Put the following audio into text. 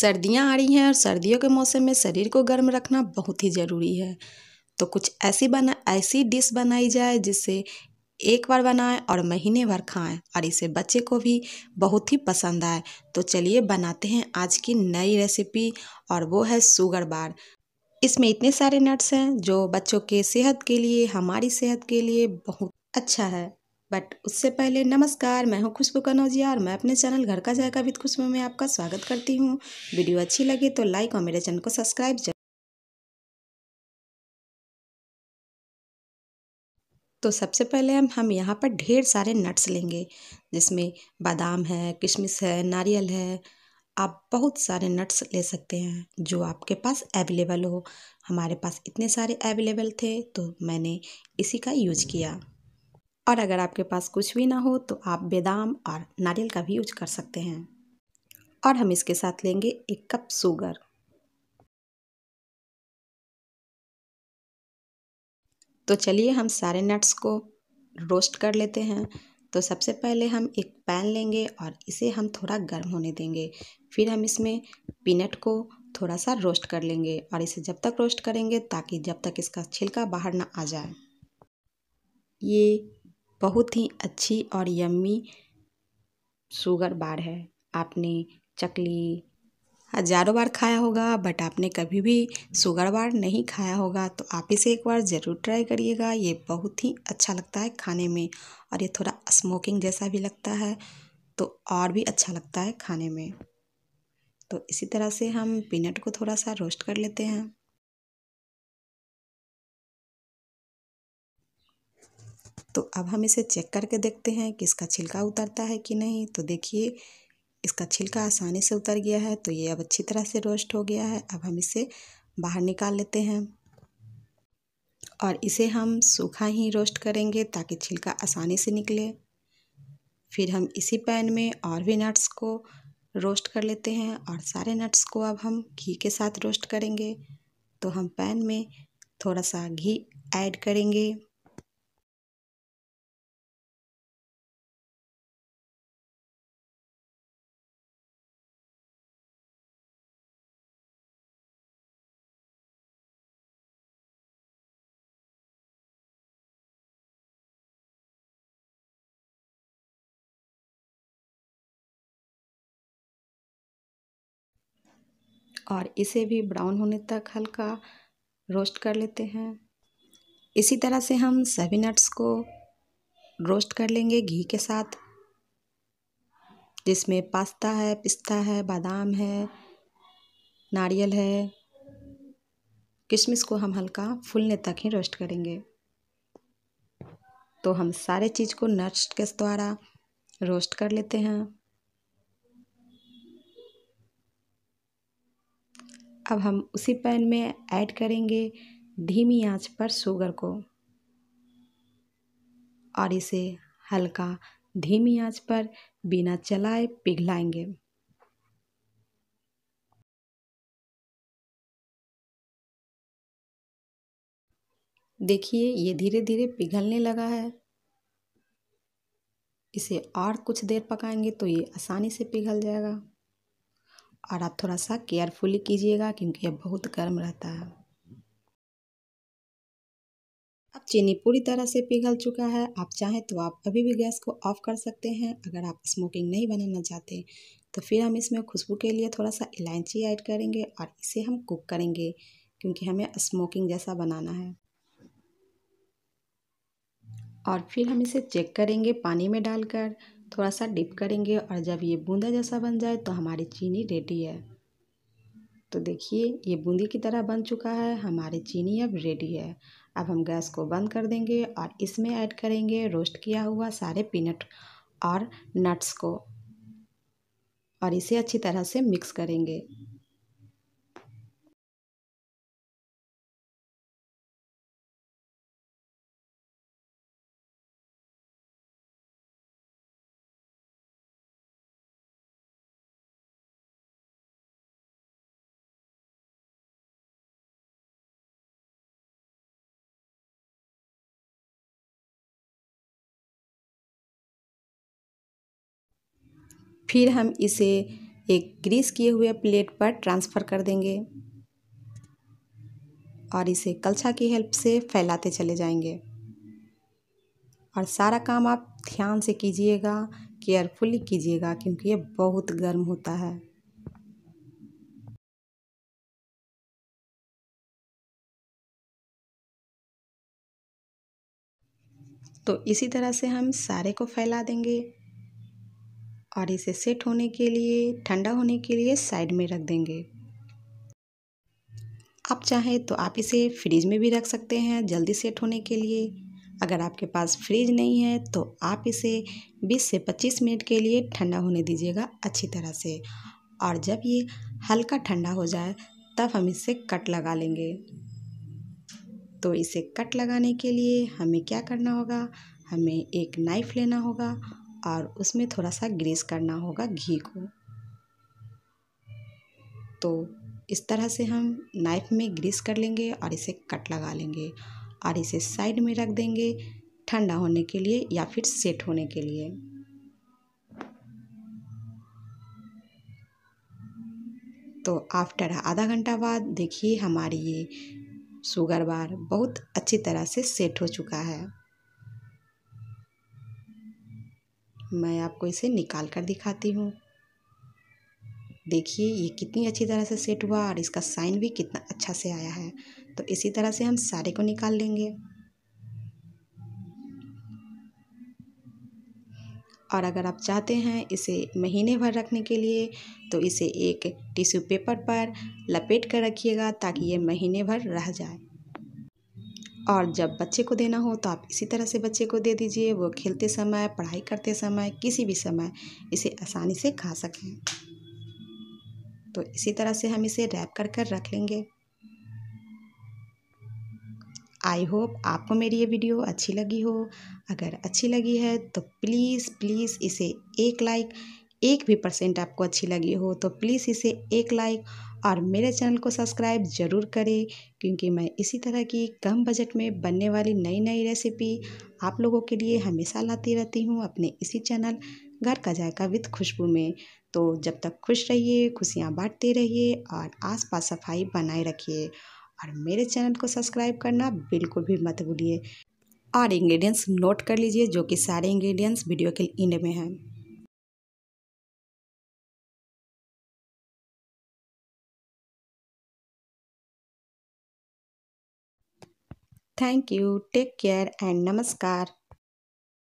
सर्दियाँ आ रही हैं और सर्दियों के मौसम में शरीर को गर्म रखना बहुत ही ज़रूरी है तो कुछ ऐसी बना ऐसी डिश बनाई जाए जिससे एक बार बनाएं और महीने भर खाएं और इसे बच्चे को भी बहुत ही पसंद आए तो चलिए बनाते हैं आज की नई रेसिपी और वो है शुगर बार इसमें इतने सारे नट्स हैं जो बच्चों के सेहत के लिए हमारी सेहत के लिए बहुत अच्छा है बट उससे पहले नमस्कार मैं हूँ खुशबू कनौजिया और मैं अपने चैनल घर का जायका विद खुशबू में आपका स्वागत करती हूँ वीडियो अच्छी लगे तो लाइक और मेरे चैनल को सब्सक्राइब जरूर तो सबसे पहले हम हम यहाँ पर ढेर सारे नट्स लेंगे जिसमें बादाम है किशमिश है नारियल है आप बहुत सारे नट्स ले सकते हैं जो आपके पास अवेलेबल हो हमारे पास इतने सारे अवेलेबल थे तो मैंने इसी का यूज किया और अगर आपके पास कुछ भी ना हो तो आप बादाम और नारियल का भी यूज कर सकते हैं और हम इसके साथ लेंगे एक कप शुगर तो चलिए हम सारे नट्स को रोस्ट कर लेते हैं तो सबसे पहले हम एक पैन लेंगे और इसे हम थोड़ा गर्म होने देंगे फिर हम इसमें पीनट को थोड़ा सा रोस्ट कर लेंगे और इसे जब तक रोस्ट करेंगे ताकि जब तक इसका छिलका बाहर ना आ जाए ये बहुत ही अच्छी और यम्मी शुगर बार है आपने चकली हज़ारों बार खाया होगा बट आपने कभी भी शुगर बार नहीं खाया होगा तो आप इसे एक बार ज़रूर ट्राई करिएगा ये बहुत ही अच्छा लगता है खाने में और ये थोड़ा स्मोकिंग जैसा भी लगता है तो और भी अच्छा लगता है खाने में तो इसी तरह से हम पीनट को थोड़ा सा रोस्ट कर लेते हैं तो अब हम इसे चेक करके देखते हैं कि इसका छिलका उतरता है कि नहीं तो देखिए इसका छिलका आसानी से उतर गया है तो ये अब अच्छी तरह से रोस्ट हो गया है अब हम इसे बाहर निकाल लेते हैं और इसे हम सूखा ही रोस्ट करेंगे ताकि छिलका आसानी से निकले फिर हम इसी पैन में और भी नट्स को रोस्ट कर लेते हैं और सारे नट्स को अब हम घी के साथ रोस्ट करेंगे तो हम पैन में थोड़ा सा घी ऐड करेंगे और इसे भी ब्राउन होने तक हल्का रोस्ट कर लेते हैं इसी तरह से हम सभी नट्स को रोस्ट कर लेंगे घी के साथ जिसमें पास्ता है पिस्ता है बादाम है नारियल है किशमिश को हम हल्का फूलने तक ही रोस्ट करेंगे तो हम सारे चीज़ को नट्स के द्वारा रोस्ट कर लेते हैं अब हम उसी पैन में ऐड करेंगे धीमी आंच पर शुगर को और इसे हल्का धीमी आंच पर बिना चलाए पिघलाएंगे देखिए ये धीरे धीरे पिघलने लगा है इसे और कुछ देर पकाएंगे तो ये आसानी से पिघल जाएगा और आप थोड़ा सा केयरफुली कीजिएगा क्योंकि यह बहुत गर्म रहता है अब चीनी पूरी तरह से पिघल चुका है आप चाहें तो आप अभी भी गैस को ऑफ कर सकते हैं अगर आप स्मोकिंग नहीं बनाना चाहते तो फिर हम इसमें खुशबू के लिए थोड़ा सा इलायची ऐड करेंगे और इसे हम कुक करेंगे क्योंकि हमें स्मोकिंग जैसा बनाना है और फिर हम इसे चेक करेंगे पानी में डालकर थोड़ा सा डिप करेंगे और जब ये बूंदा जैसा बन जाए तो हमारी चीनी रेडी है तो देखिए ये बूंदी की तरह बन चुका है हमारी चीनी अब रेडी है अब हम गैस को बंद कर देंगे और इसमें ऐड करेंगे रोस्ट किया हुआ सारे पीनट और नट्स को और इसे अच्छी तरह से मिक्स करेंगे फिर हम इसे एक ग्रीस किए हुए प्लेट पर ट्रांसफ़र कर देंगे और इसे कलछा की हेल्प से फैलाते चले जाएंगे और सारा काम आप ध्यान से कीजिएगा केयरफुली कीजिएगा क्योंकि ये बहुत गर्म होता है तो इसी तरह से हम सारे को फैला देंगे और इसे सेट होने के लिए ठंडा होने के लिए साइड में रख देंगे आप चाहें तो आप इसे फ्रिज में भी रख सकते हैं जल्दी सेट होने के लिए अगर आपके पास फ्रिज नहीं है तो आप इसे 20 से 25 मिनट के लिए ठंडा होने दीजिएगा अच्छी तरह से और जब ये हल्का ठंडा हो जाए तब हम इसे कट लगा लेंगे तो इसे कट लगाने के लिए हमें क्या करना होगा हमें एक नाइफ़ लेना होगा और उसमें थोड़ा सा ग्रीस करना होगा घी को तो इस तरह से हम नाइफ़ में ग्रीस कर लेंगे और इसे कट लगा लेंगे और इसे साइड में रख देंगे ठंडा होने के लिए या फिर सेट होने के लिए तो आफ्टर आधा घंटा बाद देखिए हमारी ये शुगर बार बहुत अच्छी तरह से सेट हो चुका है मैं आपको इसे निकाल कर दिखाती हूँ देखिए ये कितनी अच्छी तरह से सेट हुआ और इसका साइन भी कितना अच्छा से आया है तो इसी तरह से हम सारे को निकाल लेंगे और अगर आप चाहते हैं इसे महीने भर रखने के लिए तो इसे एक टिश्यू पेपर पर लपेट कर रखिएगा ताकि ये महीने भर रह जाए और जब बच्चे को देना हो तो आप इसी तरह से बच्चे को दे दीजिए वो खेलते समय पढ़ाई करते समय किसी भी समय इसे आसानी से खा सकें तो इसी तरह से हम इसे रैप कर कर रख लेंगे आई होप आपको मेरी ये वीडियो अच्छी लगी हो अगर अच्छी लगी है तो प्लीज़ प्लीज़ इसे एक लाइक एक भी परसेंट आपको अच्छी लगी हो तो प्लीज़ इसे एक लाइक और मेरे चैनल को सब्सक्राइब ज़रूर करें क्योंकि मैं इसी तरह की कम बजट में बनने वाली नई नई रेसिपी आप लोगों के लिए हमेशा लाती रहती हूँ अपने इसी चैनल घर का जायका विद खुशबू में तो जब तक खुश रहिए खुशियाँ बांटते रहिए और आसपास सफाई बनाए रखिए और मेरे चैनल को सब्सक्राइब करना बिल्कुल भी मत भूलिए और इंग्रेडिएंट्स नोट कर लीजिए जो कि सारे इंग्रेडिएंट्स वीडियो के एंड में हैं Thank you. Take care and namaskar.